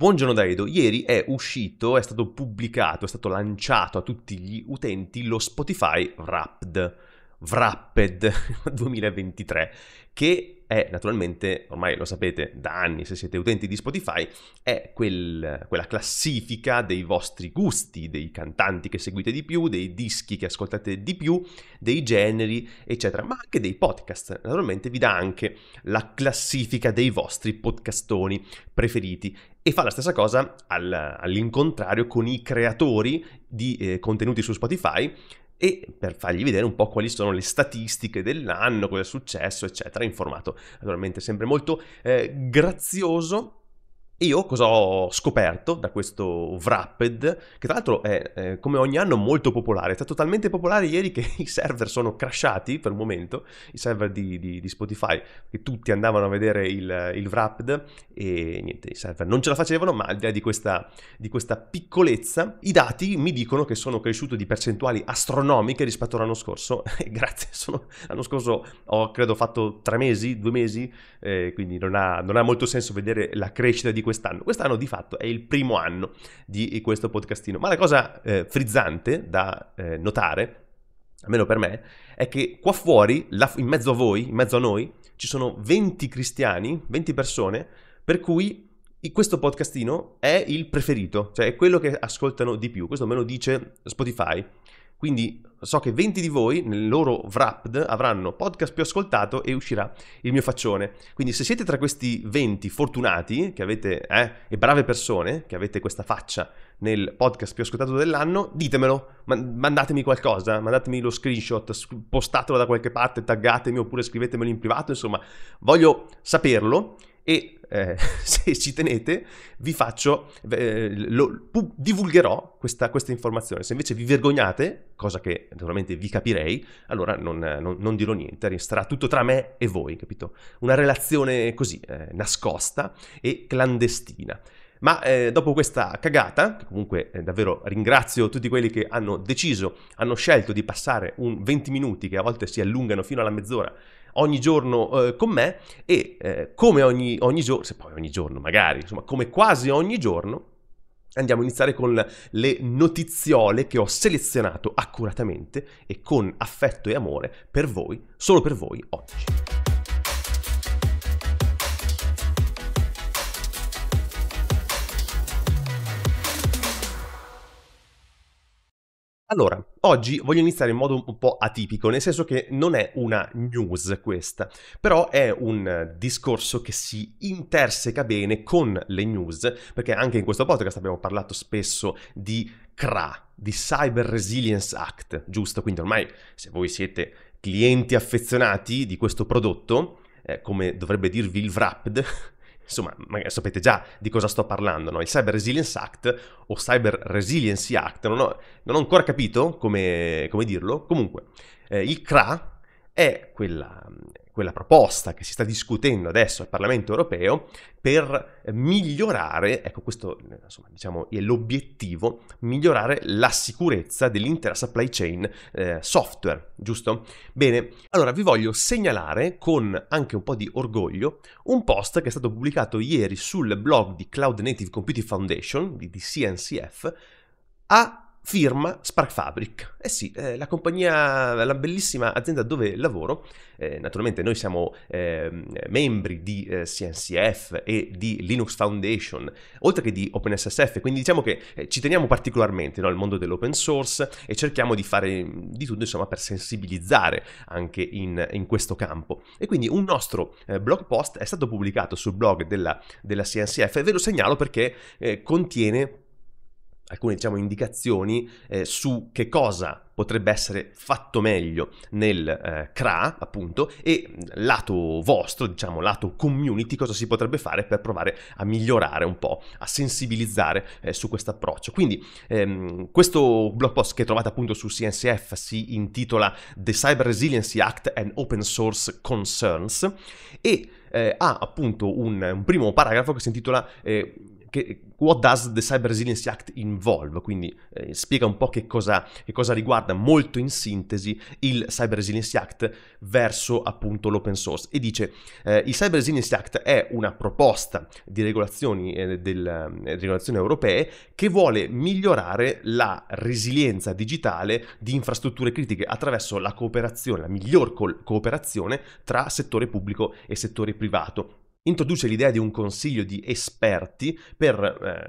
Buongiorno Daedo, ieri è uscito, è stato pubblicato, è stato lanciato a tutti gli utenti lo Spotify Wrapped, Wrapped 2023, che è naturalmente, ormai lo sapete da anni se siete utenti di Spotify, è quel, quella classifica dei vostri gusti, dei cantanti che seguite di più, dei dischi che ascoltate di più, dei generi, eccetera, ma anche dei podcast. Naturalmente vi dà anche la classifica dei vostri podcastoni preferiti e fa la stessa cosa al, all'incontrario con i creatori di eh, contenuti su Spotify e per fargli vedere un po' quali sono le statistiche dell'anno, cosa è successo, eccetera, in formato naturalmente sempre molto eh, grazioso io cosa ho scoperto da questo Wrapped, che tra l'altro è eh, come ogni anno molto popolare, è stato talmente popolare ieri che i server sono crashati per un momento, i server di, di, di Spotify, che tutti andavano a vedere il, il, Wrapped e niente, i server non ce la facevano, ma al di là di questa, di questa piccolezza, i dati mi dicono che sono cresciuto di percentuali astronomiche rispetto all'anno scorso, e grazie, sono, l'anno scorso ho credo fatto tre mesi, due mesi, eh, quindi non ha, non ha molto senso vedere la crescita di quest'anno. Quest'anno di fatto è il primo anno di questo podcastino, ma la cosa eh, frizzante da eh, notare, almeno per me, è che qua fuori, là, in mezzo a voi, in mezzo a noi, ci sono 20 cristiani, 20 persone, per cui questo podcastino è il preferito, cioè è quello che ascoltano di più. Questo me lo dice Spotify. Quindi so che 20 di voi nel loro Wrapped avranno podcast più ascoltato e uscirà il mio faccione. Quindi se siete tra questi 20 fortunati avete, eh, e brave persone che avete questa faccia nel podcast più ascoltato dell'anno, ditemelo, mandatemi qualcosa, mandatemi lo screenshot, postatelo da qualche parte, taggatemi oppure scrivetemelo in privato, insomma, voglio saperlo e eh, se ci tenete vi faccio, eh, lo, pu- divulgherò questa, questa, informazione. Se invece vi vergognate, cosa che naturalmente vi capirei, allora non, non, non, dirò niente, resterà tutto tra me e voi, capito? Una relazione così, eh, nascosta e clandestina. Ma eh, dopo questa cagata, che comunque eh, davvero ringrazio tutti quelli che hanno deciso, hanno scelto di passare un 20 minuti, che a volte si allungano fino alla mezz'ora, ogni giorno eh, con me e eh, come ogni, ogni giorno, se poi ogni giorno magari, insomma come quasi ogni giorno, andiamo a iniziare con le notiziole che ho selezionato accuratamente e con affetto e amore per voi, solo per voi oggi. Allora, oggi voglio iniziare in modo un po' atipico, nel senso che non è una news questa, però è un discorso che si interseca bene con le news, perché anche in questo podcast abbiamo parlato spesso di CRA, di Cyber Resilience Act, giusto? Quindi ormai se voi siete clienti affezionati di questo prodotto, eh, come dovrebbe dirvi il Wrapped, insomma, magari sapete già di cosa sto parlando, no? Il Cyber Resilience Act o Cyber Resiliency Act, non ho, non ho ancora capito come, come dirlo. Comunque, eh, il CRA è quella, quella proposta che si sta discutendo adesso al Parlamento europeo per migliorare, ecco questo insomma, diciamo, è l'obiettivo, migliorare la sicurezza dell'intera supply chain eh, software, giusto? Bene, allora vi voglio segnalare con anche un po' di orgoglio un post che è stato pubblicato ieri sul blog di Cloud Native Computing Foundation, di, di CNCF, a firma Spark Fabric. Eh sì, eh, la compagnia, la bellissima azienda dove lavoro, eh, naturalmente noi siamo ehm, membri di eh, CNCF e di Linux Foundation, oltre che di OpenSSF, quindi diciamo che eh, ci teniamo particolarmente no, al mondo dell'open source e cerchiamo di fare di tutto insomma per sensibilizzare anche in, in questo campo. E quindi un nostro eh, blog post è stato pubblicato sul blog della, della CNCF e ve lo segnalo perché contiene alcune diciamo, indicazioni eh, su che cosa potrebbe essere fatto meglio nel eh, CRA, appunto, e lato vostro, diciamo lato community, cosa si potrebbe fare per provare a migliorare un po', a sensibilizzare eh, su questo approccio. Quindi ehm, questo blog post che trovate appunto su CNCF si intitola The Cyber Resiliency Act and Open Source Concerns e eh, ha appunto un, un, primo paragrafo che si intitola eh, che, what does the Cyber Resilience Act involve? Quindi eh, spiega un po' che cosa, che cosa, riguarda molto in sintesi il Cyber Resilience Act verso appunto l'open source e dice eh, il Cyber Resilience Act è una proposta di regolazioni, eh, del, eh, regolazioni europee che vuole migliorare la resilienza digitale di infrastrutture critiche attraverso la cooperazione, la miglior co- cooperazione tra settore pubblico e settore privato introduce l'idea di un consiglio di esperti per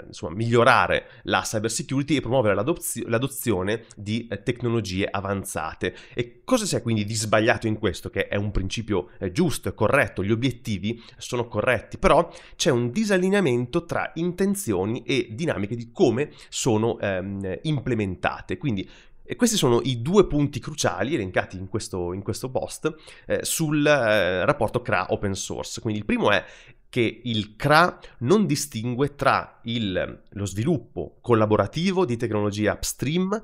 eh, insomma, migliorare la cybersecurity e promuovere l'adozio- l'adozione di eh, tecnologie avanzate. E cosa c'è quindi di sbagliato in questo? Che è un principio eh, giusto, corretto, gli obiettivi sono corretti, però c'è un disallineamento tra intenzioni e dinamiche di come sono ehm, implementate. Quindi e questi sono i due punti cruciali elencati in questo, in questo post eh, sul eh, rapporto CRA open source. Quindi il primo è che il CRA non distingue tra il, lo sviluppo collaborativo di tecnologie upstream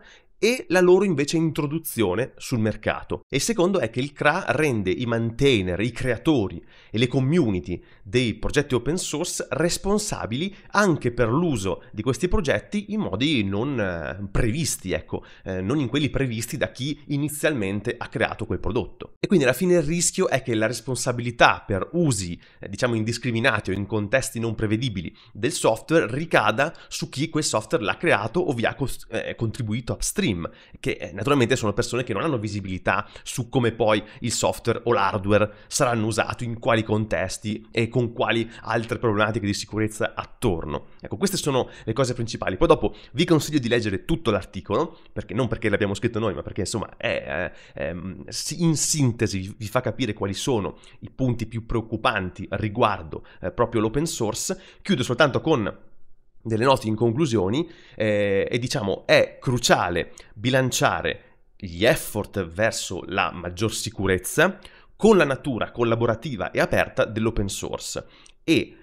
e la loro invece introduzione sul mercato. E il secondo è che il CRA rende i maintainer, i creatori e le community dei progetti open source responsabili anche per l'uso di questi progetti in modi non eh, previsti, ecco, eh, non in quelli previsti da chi inizialmente ha creato quel prodotto. E quindi alla fine il rischio è che la responsabilità per usi, eh, diciamo, indiscriminati o in contesti non prevedibili del software ricada su chi quel software l'ha creato o vi ha cost- eh, contribuito upstream mainstream, che eh, naturalmente sono persone che non hanno visibilità su come poi il software o l'hardware saranno usati, in quali contesti e con quali altre problematiche di sicurezza attorno. Ecco, queste sono le cose principali. Poi dopo vi consiglio di leggere tutto l'articolo, perché non perché l'abbiamo scritto noi, ma perché insomma è, è, eh, è, ehm, in sintesi vi fa capire quali sono i punti più preoccupanti riguardo eh, proprio l'open source. Chiudo soltanto con delle note in conclusioni eh, e diciamo è cruciale bilanciare gli effort verso la maggior sicurezza con la natura collaborativa e aperta dell'open source e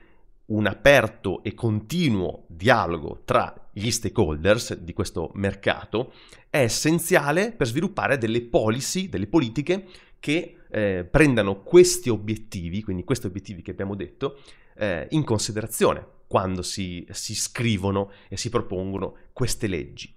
un aperto e continuo dialogo tra gli stakeholders di questo mercato è essenziale per sviluppare delle policy, delle politiche che eh, prendano questi obiettivi, quindi questi obiettivi che abbiamo detto, eh, in considerazione quando si, si scrivono e si propongono queste leggi.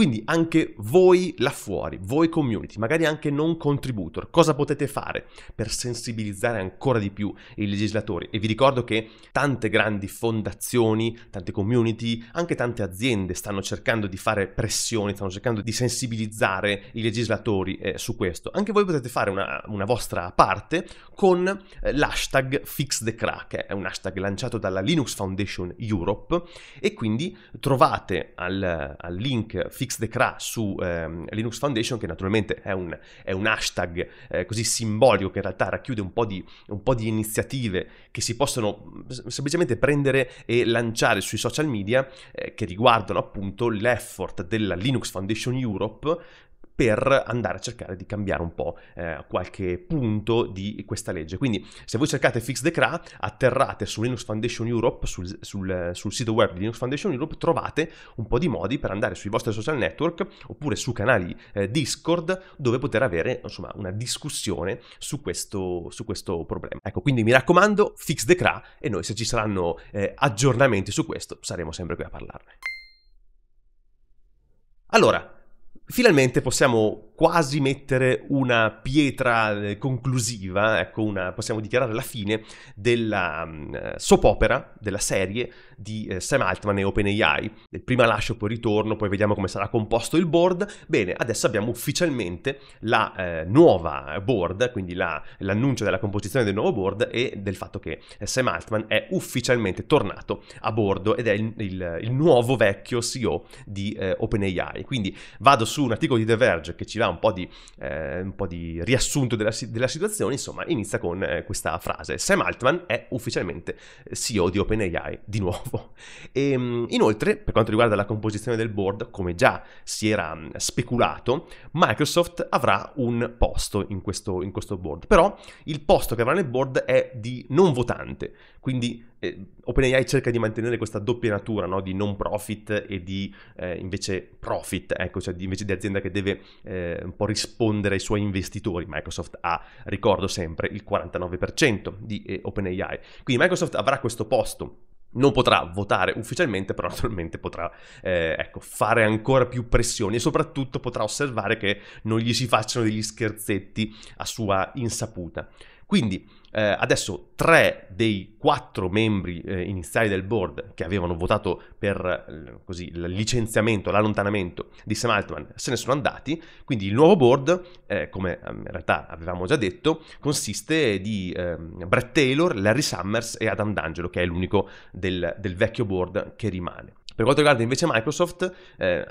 Quindi anche voi là fuori, voi community, magari anche non contributor, cosa potete fare per sensibilizzare ancora di più i legislatori? E vi ricordo che tante grandi fondazioni, tante community, anche tante aziende stanno cercando di fare pressioni, stanno cercando di sensibilizzare i legislatori eh, su questo. Anche voi potete fare una, una vostra parte con eh, l'hashtag FixTheCrack, eh, è un hashtag lanciato dalla Linux Foundation Europe e quindi trovate al, al link fix the xdecra su ehm, Linux Foundation, che naturalmente è un, è un hashtag eh, così simbolico che in realtà racchiude un po, di, un po, di, iniziative che si possono mm, semplicemente prendere e lanciare sui social media eh, che riguardano appunto l'effort della Linux Foundation Europe per andare a cercare di cambiare un po' eh, qualche punto di questa legge. Quindi se voi cercate Fix the CRA, atterrate su Linux Foundation Europe, sul, sul, sul sito web di Linux Foundation Europe, trovate un po' di modi per andare sui vostri social network oppure su canali eh, Discord dove poter avere insomma una discussione su questo, su questo problema. Ecco, quindi mi raccomando, Fix the CRA e noi se ci saranno eh, aggiornamenti su questo saremo sempre qui a parlarne. Allora, finalmente possiamo quasi mettere una pietra eh, conclusiva, ecco, una, possiamo dichiarare la fine della mm, eh, soap opera, della serie di eh, Sam Altman e OpenAI. Eh, prima lascio poi ritorno, poi vediamo come sarà composto il board. Bene, adesso abbiamo ufficialmente la eh, nuova board, quindi la, l'annuncio della composizione del nuovo board e del fatto che eh, Sam Altman è ufficialmente tornato a bordo ed è il, il, il nuovo vecchio CEO di eh, OpenAI. Quindi vado su un articolo di The Verge che ci dà un po' di, eh, un po di riassunto della, della, situazione, insomma inizia con questa frase. Sam Altman è ufficialmente CEO di OpenAI di nuovo nuovo. E, ehm, inoltre, per quanto riguarda la composizione del board, come già si era mm, speculato, Microsoft avrà un posto in questo, in questo board. Però il posto che avrà nel board è di non votante, quindi eh, OpenAI cerca di mantenere questa doppia natura no? di non profit e di eh, invece profit, ecco, cioè di, invece di azienda che deve eh, un po' rispondere ai suoi investitori. Microsoft ha, ricordo sempre, il 49% di eh, OpenAI. Quindi Microsoft avrà questo posto non potrà votare ufficialmente, però naturalmente potrà eh, ecco, fare ancora più pressioni e soprattutto potrà osservare che non gli si facciano degli scherzetti a sua insaputa. Quindi eh, adesso tre dei quattro membri eh, iniziali del board che avevano votato per eh, così, il licenziamento, l'allontanamento di Sam Altman se ne sono andati, quindi il nuovo board, eh, come ehm, in realtà avevamo già detto, consiste di ehm, Brett Taylor, Larry Summers e Adam D'Angelo, che è l'unico del, del vecchio board che rimane. Per quanto riguarda invece Microsoft, eh,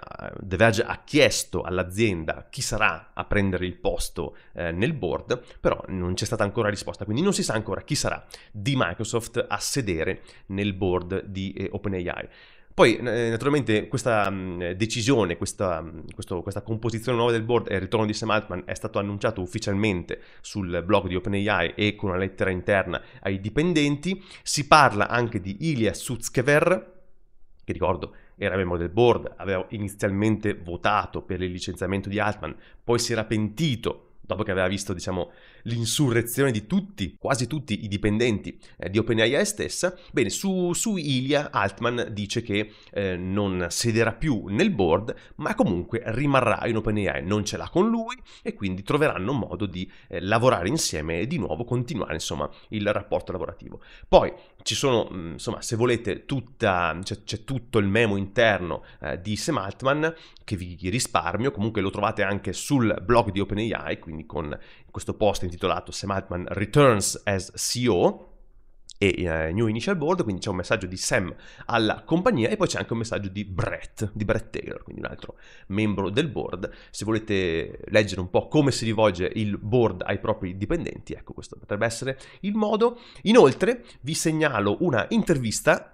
The Verge ha chiesto all'azienda chi sarà a prendere il posto eh, nel board, però non c'è stata ancora risposta, quindi non si sa ancora chi sarà di Microsoft a sedere nel board di eh, OpenAI. Poi eh, naturalmente questa mm, decisione, questa, mm, questo, questa, composizione nuova del board e il ritorno di Sam Altman è stato annunciato ufficialmente sul blog di OpenAI e con una lettera interna ai dipendenti. Si parla anche di Ilya Sutskever, che ricordo era membro del board, aveva inizialmente votato per il licenziamento di Altman, poi si era pentito dopo che aveva visto diciamo, l'insurrezione di tutti, quasi tutti i dipendenti eh, di OpenAI stessa, bene, su, su, Ilya Altman dice che eh, non siederà più nel board, ma comunque rimarrà in OpenAI, non ce l'ha con lui e quindi troveranno modo di eh, lavorare insieme e di nuovo continuare insomma il rapporto lavorativo. Poi ci sono, mm, insomma, se volete, tutta, c'è, c'è tutto il memo interno eh, di Sam Altman che vi risparmio, comunque lo trovate anche sul blog di OpenAI, quindi con questo post intitolato Sam Altman Returns as CEO e uh, New Initial Board, quindi c'è un messaggio di Sam alla compagnia e poi c'è anche un messaggio di Brett, di Brett Taylor, quindi un altro membro del board. Se volete leggere un po' come si rivolge il board ai propri dipendenti, ecco questo potrebbe essere il modo. Inoltre vi segnalo una intervista,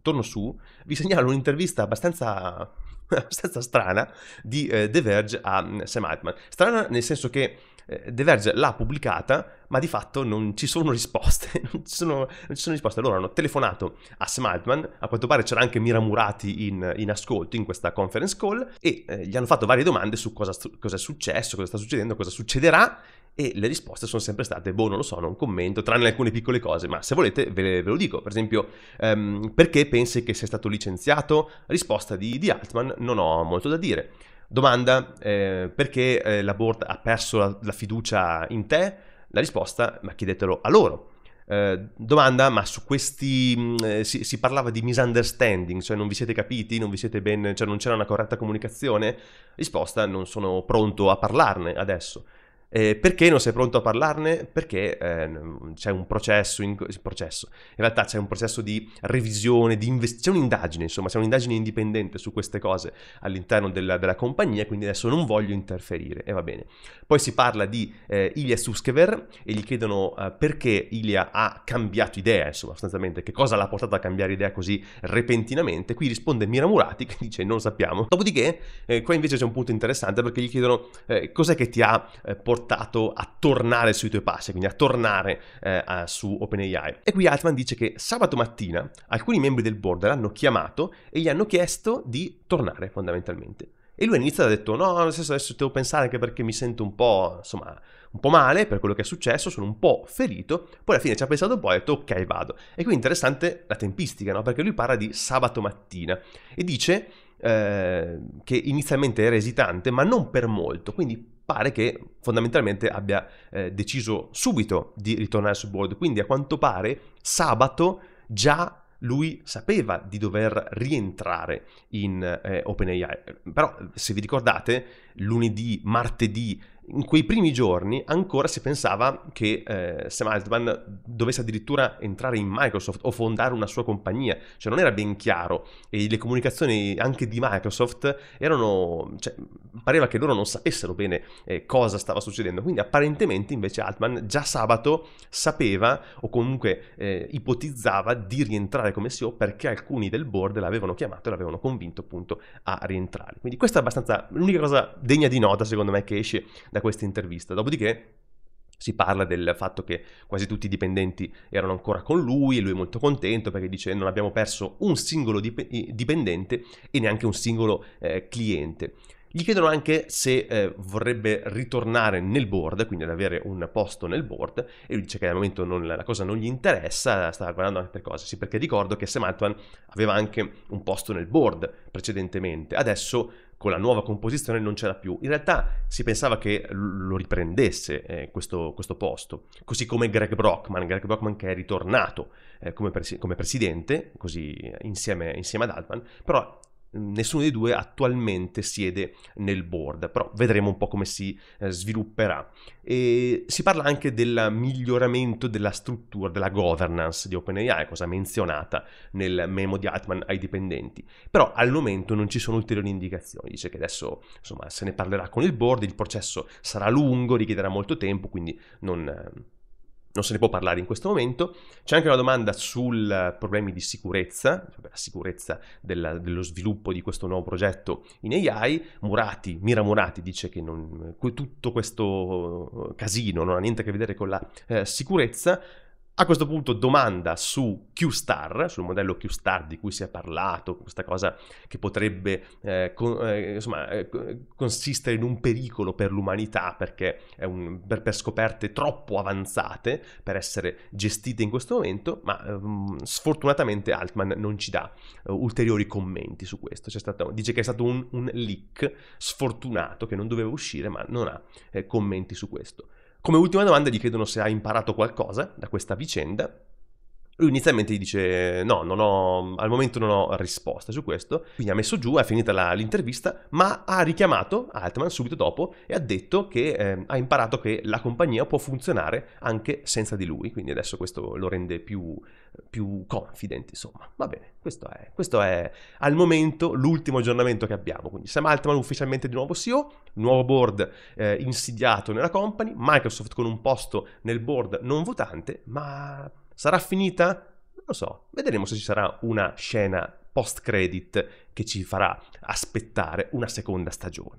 torno su, vi segnalo un'intervista abbastanza abbastanza strana di eh, The Verge a Sam mm, Altman. Strana nel senso che The eh, Verge l'ha pubblicata, ma di fatto non ci sono risposte, non ci sono, non ci sono risposte. Loro hanno telefonato a Sam Altman, a quanto pare c'era anche Mira Murati in, in ascolto in questa conference call, e eh, gli hanno fatto varie domande su cosa, cosa è successo, cosa sta succedendo, cosa succederà, e le risposte sono sempre state, boh, non lo so, non commento, tranne alcune piccole cose, ma se volete ve, ve lo dico, per esempio, ehm, perché pensi che sia stato licenziato? Risposta di, di Altman, non ho molto da dire. Domanda, eh, perché eh, la board ha perso la, la, fiducia in te? La risposta, ma chiedetelo a loro. Eh, domanda, ma su questi mh, mm, eh, si, si, parlava di misunderstanding, cioè non vi siete capiti, non vi siete ben, cioè non c'era una corretta comunicazione? Risposta, non sono pronto a parlarne adesso. Eh, perché non sei pronto a parlarne? Perché eh, c'è un processo, in, processo, in, realtà c'è un processo di revisione, di invest- c'è un'indagine, insomma, c'è un'indagine indipendente su queste cose all'interno della, della compagnia, quindi adesso non voglio interferire e va bene. Poi si parla di eh, Ilya Suskever e gli chiedono eh, perché Ilya ha cambiato idea, insomma, sostanzialmente, che cosa l'ha portato a cambiare idea così repentinamente. Qui risponde Mira Murati che dice non sappiamo. Dopodiché, eh, qua invece c'è un punto interessante perché gli chiedono cos'è che ti ha portato portato a tornare sui tuoi passi, quindi a tornare eh, a, su OpenAI. E qui Altman dice che sabato mattina alcuni membri del board l'hanno chiamato e gli hanno chiesto di tornare fondamentalmente. E lui all'inizio ha detto: No, nel senso adesso devo pensare anche perché mi sento un po', insomma, un po' male per quello che è successo, sono un po' ferito. Poi alla fine ci ha pensato un po' e ha detto: Ok, vado. E qui è interessante la tempistica, no? Perché lui parla di sabato mattina e dice. Eh, che inizialmente era esitante, ma non per molto, quindi pare che fondamentalmente abbia eh, deciso subito di ritornare su board, quindi a quanto pare sabato già lui sapeva di dover rientrare in eh, OpenAI. Però se vi ricordate, lunedì, martedì in quei primi giorni ancora si pensava che eh, Sam Altman dovesse addirittura entrare in Microsoft o fondare una sua compagnia, cioè non era ben chiaro e le comunicazioni anche di Microsoft erano, cioè, pareva che loro non sapessero bene eh, cosa stava succedendo, quindi apparentemente invece Altman già sabato sapeva o comunque eh, ipotizzava di rientrare come CEO perché alcuni del board l'avevano chiamato e l'avevano convinto appunto a rientrare. Quindi questa è abbastanza l'unica cosa degna di nota secondo me che esce da da questa intervista. Dopodiché si parla del fatto che quasi tutti i dipendenti erano ancora con lui e lui è molto contento perché dice non abbiamo perso un singolo dip- dipendente e neanche un singolo eh, cliente. Gli chiedono anche se eh, vorrebbe ritornare nel board, quindi ad avere un posto nel board, e lui dice che al momento non, la cosa non gli interessa, stava guardando altre cose. Sì, perché ricordo che Sam Altman aveva anche un posto nel board precedentemente, adesso con la nuova composizione non c'era più. In realtà si pensava che lo riprendesse eh, questo, questo, posto, così come Greg Brockman, Greg Brockman che è ritornato eh, come, presi- come, presidente, così eh, insieme, insieme, ad Altman, però nessuno dei due attualmente siede nel board, però vedremo un po' come si eh, svilupperà. E si parla anche del miglioramento della struttura, della governance di OpenAI, cosa menzionata nel memo di Altman ai dipendenti, però al momento non ci sono ulteriori indicazioni, dice che adesso insomma, se ne parlerà con il board, il processo sarà lungo, richiederà molto tempo, quindi non non se ne può parlare in questo momento. C'è anche una domanda sul eh, problemi di sicurezza, cioè la sicurezza della, dello sviluppo di questo nuovo progetto in AI. Murati, Mira Murati dice che non, eh, tutto questo eh, casino non ha niente a che vedere con la eh, sicurezza. A questo punto domanda su Q-Star, sul modello Q-Star di cui si è parlato, questa cosa che potrebbe eh, con, eh, insomma, eh, consistere in un pericolo per l'umanità perché è un, per, per, scoperte troppo avanzate per essere gestite in questo momento, ma ehm, sfortunatamente Altman non ci dà eh, ulteriori commenti su questo. Stato, dice che è stato un, un, leak sfortunato che non doveva uscire, ma non ha eh, commenti su questo. Come ultima domanda gli chiedono se ha imparato qualcosa da questa vicenda lui inizialmente gli dice no, ho, al momento non ho risposta su questo, quindi ha messo giù, è finita la, l'intervista, ma ha richiamato Altman subito dopo e ha detto che eh, ha imparato che la compagnia può funzionare anche senza di lui, quindi adesso questo lo rende più, più confident, insomma. Va bene, questo è, questo è al momento l'ultimo aggiornamento che abbiamo, quindi Sam Altman ufficialmente di nuovo CEO, nuovo board eh, insidiato nella company, Microsoft con un posto nel board non votante, ma Sarà finita? Non lo so, vedremo se ci sarà una scena post-credit che ci farà aspettare una seconda stagione.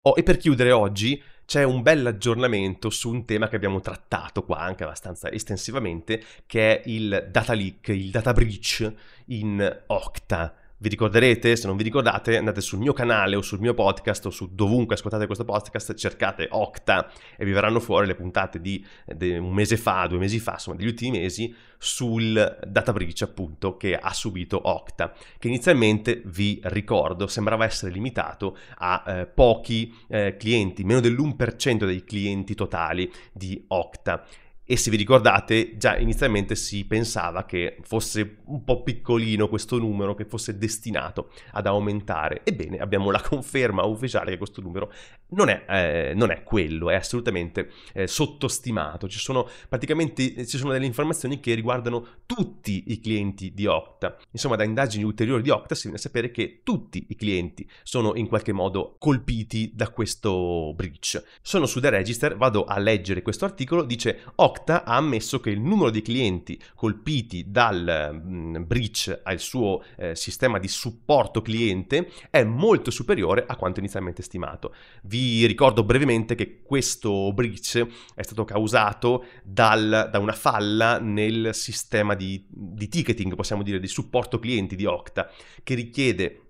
Oh, e per chiudere oggi c'è un bel aggiornamento su un tema che abbiamo trattato qua anche abbastanza estensivamente, che è il data leak, il data breach in Okta. Vi ricorderete, se non vi ricordate, andate sul mio canale o sul mio podcast o su dovunque ascoltate questo podcast, cercate Octa e vi verranno fuori le puntate di, di un mese fa, due mesi fa, insomma degli ultimi mesi, sul data breach appunto che ha subito Octa, che inizialmente vi ricordo sembrava essere limitato a eh, pochi eh, clienti, meno dell'1% dei clienti totali di Octa e se vi ricordate già inizialmente si pensava che fosse un po' piccolino questo numero, che fosse destinato ad aumentare. Ebbene, abbiamo la conferma ufficiale che questo numero non è, eh, non è quello, è assolutamente eh, sottostimato. Ci sono praticamente ci sono delle informazioni che riguardano tutti i clienti di Octa. Insomma, da indagini ulteriori di Octa si viene a sapere che tutti i clienti sono in qualche modo colpiti da questo breach. Sono su The Register, vado a leggere questo articolo, dice Octa Okta ha ammesso che il numero di clienti colpiti dal mh, mm, breach al suo eh, sistema di supporto cliente è molto superiore a quanto inizialmente stimato. Vi ricordo brevemente che questo breach è stato causato dal, da una falla nel sistema di, di ticketing, possiamo dire, di supporto clienti di Okta, che richiede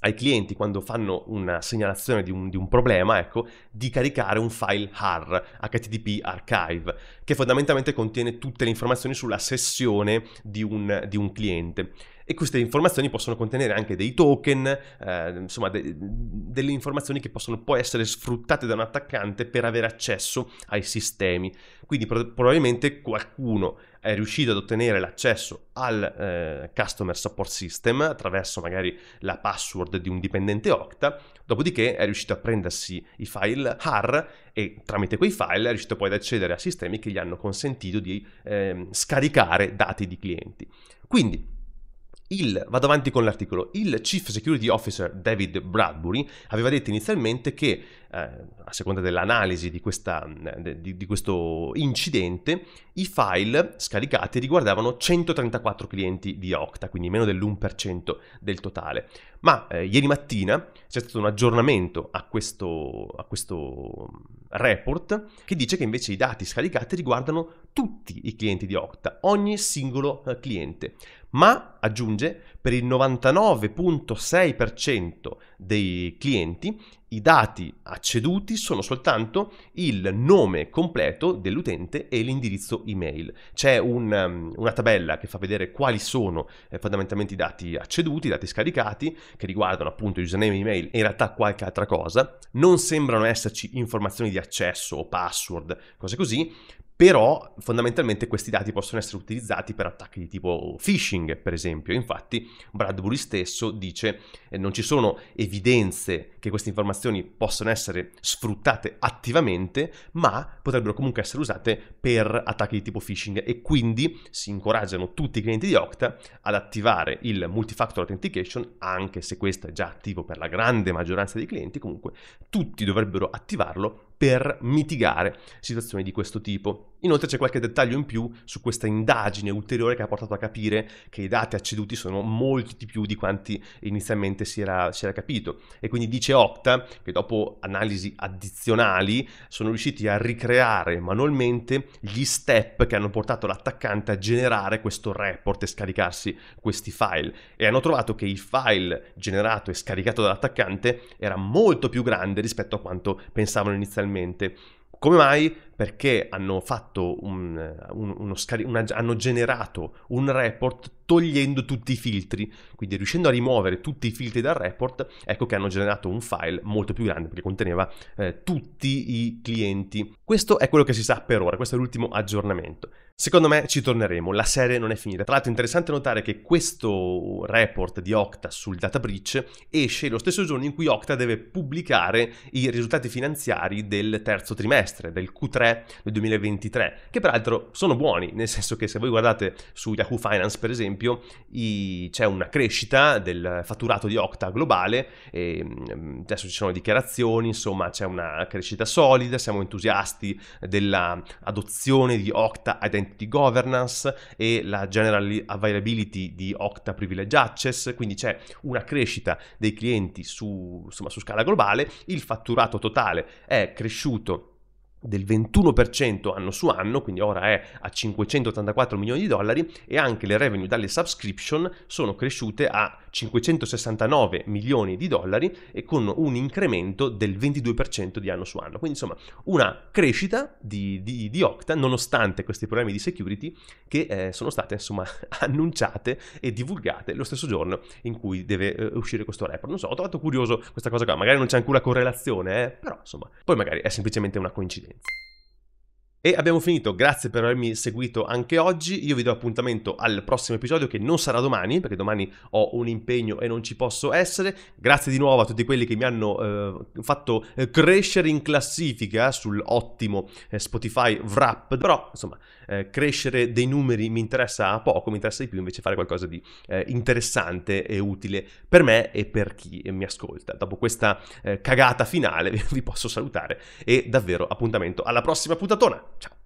ai clienti quando fanno una segnalazione di un, di un, problema, ecco, di caricare un file HAR, HTTP Archive, che fondamentalmente contiene tutte le informazioni sulla sessione di un, di un cliente. E queste informazioni possono contenere anche dei token, eh, insomma, de- delle informazioni che possono poi essere sfruttate da un attaccante per avere accesso ai sistemi. Quindi pro- probabilmente qualcuno è riuscito ad ottenere l'accesso al eh, Customer Support System attraverso magari la password di un dipendente Okta, dopodiché è riuscito a prendersi i file HAR e tramite quei file è riuscito poi ad accedere a sistemi che gli hanno consentito di eh, scaricare dati di clienti. Quindi il, vado avanti con l'articolo, il Chief Security Officer David Bradbury aveva detto inizialmente che, eh, a seconda dell'analisi di, questa, mm, di, di, questo incidente, i file scaricati riguardavano 134 clienti di Okta, quindi meno dell'1% del totale. Ma eh, ieri mattina c'è stato un aggiornamento a questo, a questo mm, report che dice che invece i dati scaricati riguardano tutti i clienti di Okta, ogni singolo eh, cliente. Ma, aggiunge, per il 99.6% dei clienti i dati acceduti sono soltanto il nome completo dell'utente e l'indirizzo email. C'è un, um, una tabella che fa vedere quali sono eh, fondamentalmente i dati acceduti, i dati scaricati, che riguardano appunto username, email e in realtà qualche altra cosa. Non sembrano esserci informazioni di accesso o password, cose così, però fondamentalmente questi dati possono essere utilizzati per attacchi di tipo phishing, per esempio. Infatti Bradbury stesso dice eh, non ci sono evidenze che queste informazioni possano essere sfruttate attivamente, ma potrebbero comunque essere usate per attacchi di tipo phishing e quindi si incoraggiano tutti i clienti di Okta ad attivare il multifactor authentication, anche se questo è già attivo per la grande maggioranza dei clienti, comunque tutti dovrebbero attivarlo per mitigare situazioni di questo tipo. Inoltre c'è qualche dettaglio in più su questa indagine ulteriore che ha portato a capire che i dati acceduti sono molti di più di quanti inizialmente si era, si era capito. E quindi dice Octa che dopo analisi addizionali sono riusciti a ricreare manualmente gli step che hanno portato l'attaccante a generare questo report e scaricarsi questi file. E hanno trovato che il file generato e scaricato dall'attaccante era molto più grande rispetto a quanto pensavano inizialmente. Come mai? perché hanno, un, un, scari- una, hanno generato un report togliendo tutti i filtri, quindi riuscendo a rimuovere tutti i filtri dal report, ecco che hanno generato un file molto più grande perché conteneva eh, tutti i clienti. Questo è quello che si sa per ora, questo è l'ultimo aggiornamento. Secondo me ci torneremo, la serie non è finita. Tra l'altro è interessante notare che questo report di Okta sul data breach esce lo stesso giorno in cui Okta deve pubblicare i risultati finanziari del terzo trimestre, del Q3 2023, del 2023, che peraltro sono buoni, nel senso che se voi guardate su Yahoo Finance per esempio i, c'è una crescita del fatturato di Octa globale, e, mm, adesso ci sono dichiarazioni, insomma c'è una crescita solida, siamo entusiasti dell'adozione di Octa Identity Governance e la General Availability di Octa Privilege Access, quindi c'è una crescita dei clienti su, insomma, su scala globale, il fatturato totale è cresciuto del 21% anno su anno, quindi ora è a 584 milioni di dollari e anche le revenue dalle subscription sono cresciute a 569 milioni di dollari e con un incremento del 22% di anno su anno. Quindi insomma una crescita di, di, di Okta nonostante questi problemi di security che eh, sono state insomma annunciate e divulgate lo stesso giorno in cui deve eh, uscire questo report. Non so, ho trovato curioso questa cosa qua, magari non c'è ancora correlazione, eh, però insomma, poi magari è semplicemente una coincidenza. experience. E abbiamo finito, grazie per avermi seguito anche oggi, io vi do appuntamento al prossimo episodio che non sarà domani perché domani ho un impegno e non ci posso essere, grazie di nuovo a tutti quelli che mi hanno eh, fatto eh, crescere in classifica sull'ottimo eh, Spotify Wrap, però insomma eh, crescere dei numeri mi interessa poco, mi interessa di più invece fare qualcosa di eh, interessante e utile per me e per chi mi ascolta. Dopo questa eh, cagata finale vi posso salutare e davvero appuntamento alla prossima puntatona! Ciao